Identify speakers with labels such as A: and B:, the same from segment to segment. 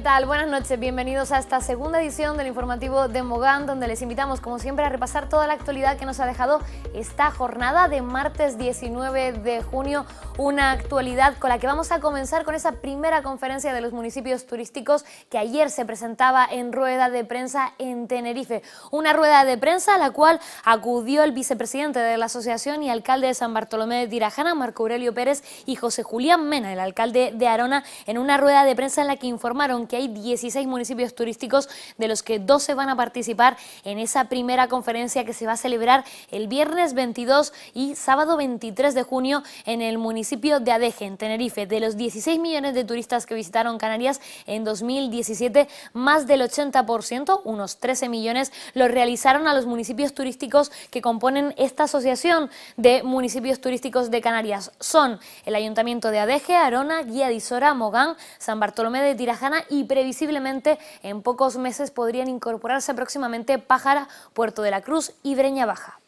A: ¿Qué tal? Buenas noches, bienvenidos a esta segunda edición del informativo de Mogán, donde les invitamos, como siempre, a repasar toda la actualidad que nos ha dejado esta jornada de martes 19 de junio, una actualidad con la que vamos a comenzar con esa primera conferencia de los municipios turísticos que ayer se presentaba en rueda de prensa en Tenerife. Una rueda de prensa a la cual acudió el vicepresidente de la asociación y alcalde de San Bartolomé de Tirajana, Marco Aurelio Pérez, y José Julián Mena, el alcalde de Arona, en una rueda de prensa en la que informaron que hay 16 municipios turísticos de los que 12 van a participar en esa primera conferencia que se va a celebrar el viernes 22 y sábado 23 de junio en el municipio de Adeje, en Tenerife. De los 16 millones de turistas que visitaron Canarias en 2017, más del 80%, unos 13 millones, lo realizaron a los municipios turísticos que componen esta asociación de municipios turísticos de Canarias. Son el Ayuntamiento de Adeje, Arona, Guía de Isora, Mogán, San Bartolomé de Tirajana y y previsiblemente en pocos meses podrían incorporarse próximamente Pájara, Puerto de la Cruz y Breña Baja.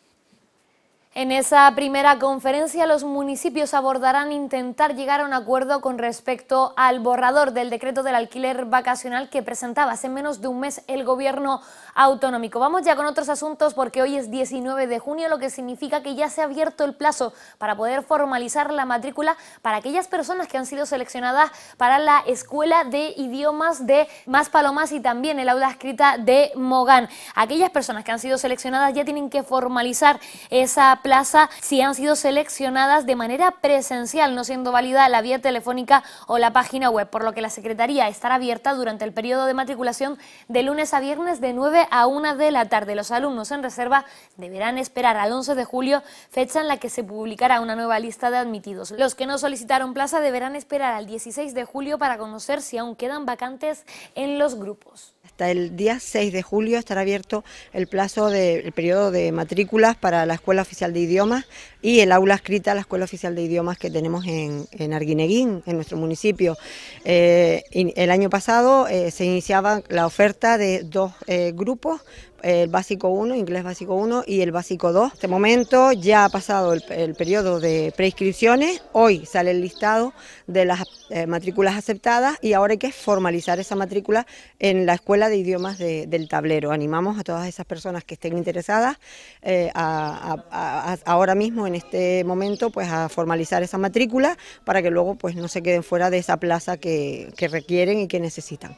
A: En esa primera conferencia los municipios abordarán intentar llegar a un acuerdo con respecto al borrador del decreto del alquiler vacacional que presentaba hace menos de un mes el gobierno autonómico. Vamos ya con otros asuntos porque hoy es 19 de junio, lo que significa que ya se ha abierto el plazo para poder formalizar la matrícula para aquellas personas que han sido seleccionadas para la Escuela de Idiomas de Más y también el aula escrita de Mogán. Aquellas personas que han sido seleccionadas ya tienen que formalizar esa plaza si han sido seleccionadas de manera presencial, no siendo válida la vía telefónica o la página web, por lo que la Secretaría estará abierta durante el periodo de matriculación de lunes a viernes de 9 a 1 de la tarde. Los alumnos en reserva deberán esperar al 11 de julio, fecha en la que se publicará una nueva lista de admitidos. Los que no solicitaron plaza deberán esperar al 16 de julio para conocer si aún quedan vacantes en los grupos.
B: Hasta el día 6 de julio estará abierto el plazo del periodo de matrículas para la Escuela Oficial de Idiomas y el aula escrita a la Escuela Oficial de Idiomas que tenemos en, en Arguineguín, en nuestro municipio. Eh, el año pasado eh, se iniciaba la oferta de dos eh, grupos el básico 1, inglés básico 1 y el básico 2. En este momento ya ha pasado el, periodo de preinscripciones, hoy sale el listado de las eh, matrículas aceptadas y ahora hay que formalizar esa matrícula en la Escuela de Idiomas del Tablero. Animamos a todas esas personas que estén interesadas eh, a, ahora mismo en este momento pues a formalizar esa matrícula para que luego pues no se queden fuera de esa plaza que requieren y que necesitan.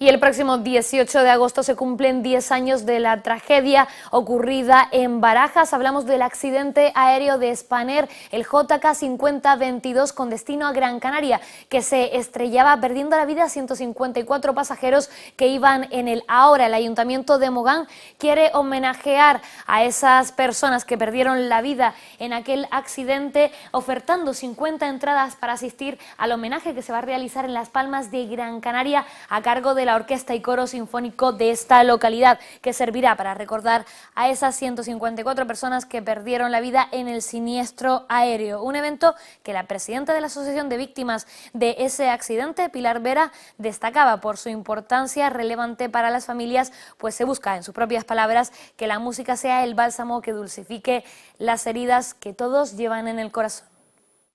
A: Y el próximo 18 de agosto se cumplen 10 años de la tragedia ocurrida en Barajas. Hablamos del accidente aéreo de Spanair, el JK-5022 con destino a Gran Canaria, que se estrellaba perdiendo la vida a 154 pasajeros que iban en el ahora. El ayuntamiento de Mogán quiere homenajear a esas personas que perdieron la vida en aquel accidente, ofertando 50 entradas para asistir al homenaje que se va a realizar en Las Palmas de Gran Canaria a cargo de la Orquesta y Coro Sinfónico de esta localidad, que servirá para recordar a esas 154 personas que perdieron la vida en el siniestro aéreo. Un evento que la presidenta de la Asociación de Víctimas de ese accidente, Pilar Vera, destacaba por su importancia relevante para las familias, pues se busca, en sus propias palabras, que la música sea el bálsamo que dulcifique las heridas que todos
B: llevan en el corazón.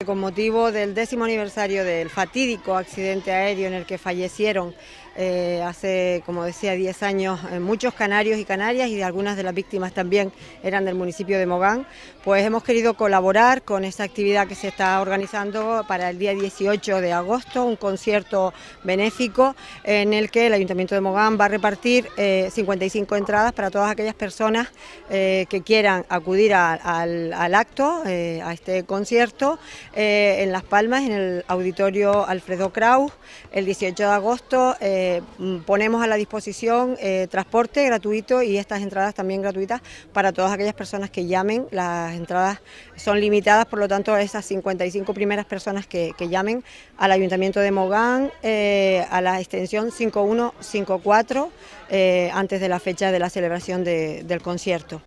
B: Con motivo del décimo aniversario del fatídico accidente aéreo en el que fallecieron eh, hace, como decía, 10 años eh, muchos canarios y canarias y algunas de las víctimas también eran del municipio de Mogán, pues hemos querido colaborar con esta actividad que se está organizando para el día 18 de agosto, un concierto benéfico en el que el Ayuntamiento de Mogán va a repartir 55 eh, entradas para todas aquellas personas que quieran acudir al, acto, a este concierto. Eh, en Las Palmas, en el auditorio Alfredo Kraus. El 18 de agosto eh, mm, ponemos a la disposición eh, transporte gratuito y estas entradas también gratuitas para todas aquellas personas que llamen. Las entradas son limitadas, por lo tanto, a esas 55 primeras personas que, llamen al Ayuntamiento de Mogán, a la extensión 5154, antes de la fecha de la celebración del concierto.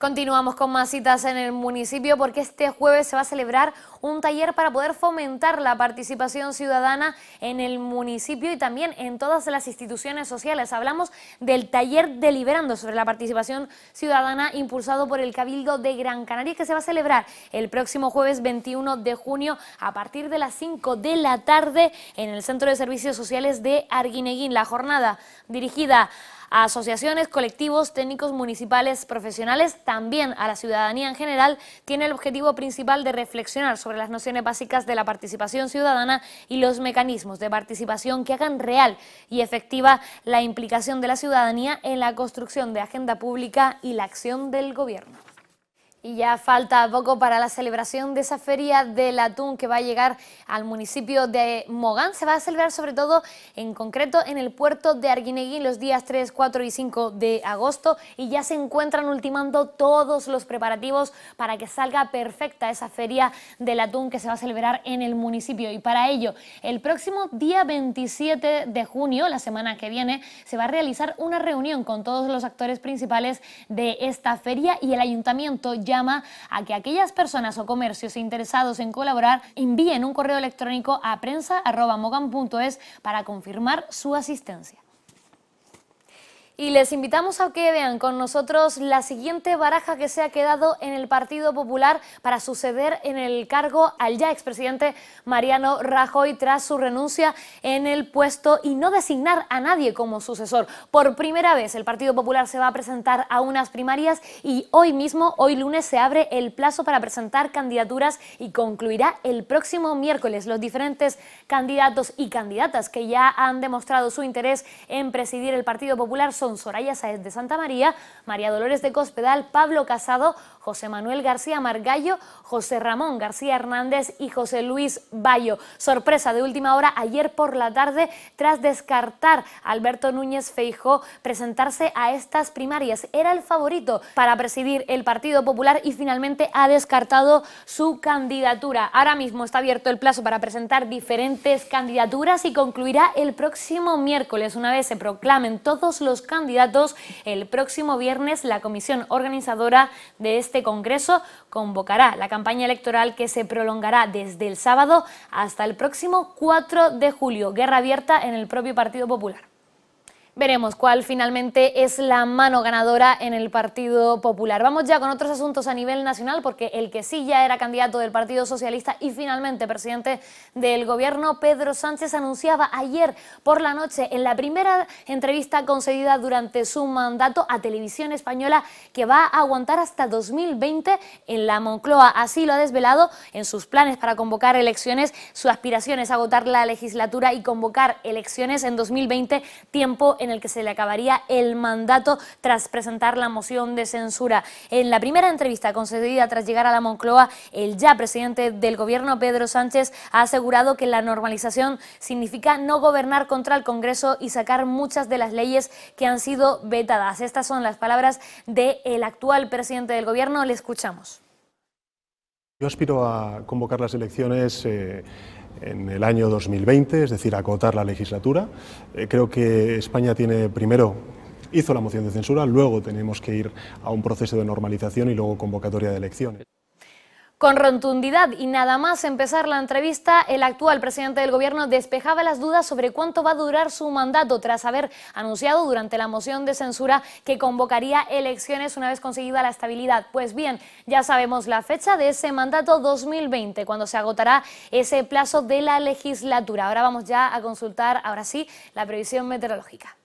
A: Continuamos con más citas en el municipio porque este jueves se va a celebrar un taller para poder fomentar la participación ciudadana en el municipio y también en todas las instituciones sociales. Hablamos del taller deliberando sobre la participación ciudadana impulsado por el Cabildo de Gran Canaria que se va a celebrar el próximo jueves 21 de junio a partir de las 5 de la tarde en el Centro de Servicios Sociales de Arguineguín. La jornada dirigida a asociaciones, colectivos, técnicos municipales, profesionales, también a la ciudadanía en general, tiene el objetivo principal de reflexionar sobre las nociones básicas de la participación ciudadana y los mecanismos de participación que hagan real y efectiva la implicación de la ciudadanía en la construcción de agenda pública y la acción del gobierno. Y ya falta poco para la celebración de esa feria del atún que va a llegar al municipio de Mogán. Se va a celebrar sobre todo en concreto en el puerto de Arguinegui los días 3, 4 y 5 de agosto y ya se encuentran ultimando todos los preparativos para que salga perfecta esa feria del atún que se va a celebrar en el municipio. Y para ello, el próximo día 27 de junio, la semana que viene, se va a realizar una reunión con todos los actores principales de esta feria y el ayuntamiento llama a que aquellas personas o comercios interesados en colaborar envíen un correo electrónico a prensa.mogan.es para confirmar su asistencia. Y les invitamos a que vean con nosotros la siguiente baraja que se ha quedado en el Partido Popular para suceder en el cargo al ya expresidente Mariano Rajoy tras su renuncia en el puesto y no designar a nadie como sucesor. Por primera vez el Partido Popular se va a presentar a unas primarias y hoy mismo, hoy lunes, se abre el plazo para presentar candidaturas y concluirá el próximo miércoles. Los diferentes candidatos y candidatas que ya han demostrado su interés en presidir el Partido Popular Soraya Saez de Santa María, María Dolores de Cospedal, Pablo Casado José Manuel García Margallo, José Ramón García Hernández y José Luis Bayo. Sorpresa de última hora ayer por la tarde tras descartar a Alberto Núñez Feijó presentarse a estas primarias. Era el favorito para presidir el Partido Popular y finalmente ha descartado su candidatura. Ahora mismo está abierto el plazo para presentar diferentes candidaturas y concluirá el próximo miércoles. Una vez se proclamen todos los candidatos, el próximo viernes la comisión organizadora de este este Congreso convocará la campaña electoral que se prolongará desde el sábado hasta el próximo 4 de julio, guerra abierta en el propio Partido Popular. Veremos cuál finalmente es la mano ganadora en el Partido Popular. Vamos ya con otros asuntos a nivel nacional, porque el que sí ya era candidato del Partido Socialista y finalmente presidente del gobierno, Pedro Sánchez, anunciaba ayer por la noche en la primera entrevista concedida durante su mandato a Televisión Española que va a aguantar hasta 2020 en la Moncloa. Así lo ha desvelado en sus planes para convocar elecciones. Su aspiración es agotar la legislatura y convocar elecciones en 2020, tiempo en en el que se le acabaría el mandato tras presentar la moción de censura. En la primera entrevista concedida tras llegar a la Moncloa, el ya presidente del gobierno, Pedro Sánchez, ha asegurado que la normalización significa no gobernar contra el Congreso y sacar muchas de las leyes que han sido vetadas. Estas son las palabras del actual presidente del gobierno. Le escuchamos. Yo aspiro a convocar las elecciones. Eh, en el año 2020, es decir, acotar la legislatura. Eh, creo que España tiene primero hizo la moción de censura, luego tenemos que ir a un proceso de normalización y luego convocatoria de elecciones. Con rotundidad y nada más empezar la entrevista, el actual presidente del gobierno despejaba las dudas sobre cuánto va a durar su mandato tras haber anunciado durante la moción de censura que convocaría elecciones una vez conseguida la estabilidad. Pues bien, ya sabemos la fecha de ese mandato 2020, cuando se agotará ese plazo de la legislatura. Ahora vamos ya a consultar, ahora sí, la previsión meteorológica.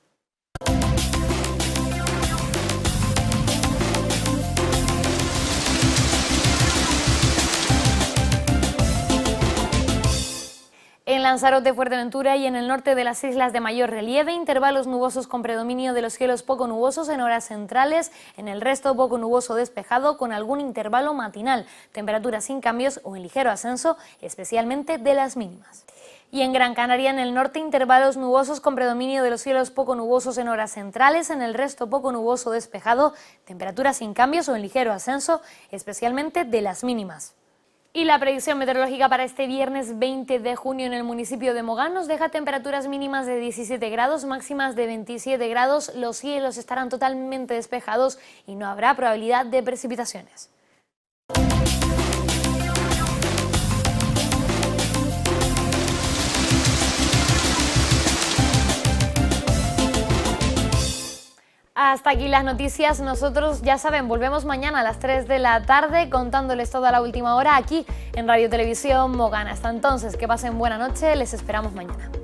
A: Lanzarote, Fuerteventura y en el norte de las islas de mayor relieve, intervalos nubosos con predominio de los cielos poco nubosos en horas centrales, en el resto poco nuboso despejado con algún intervalo matinal, temperaturas sin cambios o en ligero ascenso, especialmente de las mínimas. Y en Gran Canaria, en el norte, intervalos nubosos con predominio de los cielos poco nubosos en horas centrales, en el resto poco nuboso despejado, temperaturas sin cambios o en ligero ascenso, especialmente de las mínimas. Y la predicción meteorológica para este viernes 20 de junio en el municipio de Mogán nos deja temperaturas mínimas de 17 grados, máximas de 27 grados. Los cielos estarán totalmente despejados y no habrá probabilidad de precipitaciones. Hasta aquí las noticias. Nosotros, ya saben, volvemos mañana a las 3 de la tarde contándoles toda la última hora aquí en Radio Televisión Mogana. Hasta entonces, que pasen buena noche. Les esperamos mañana.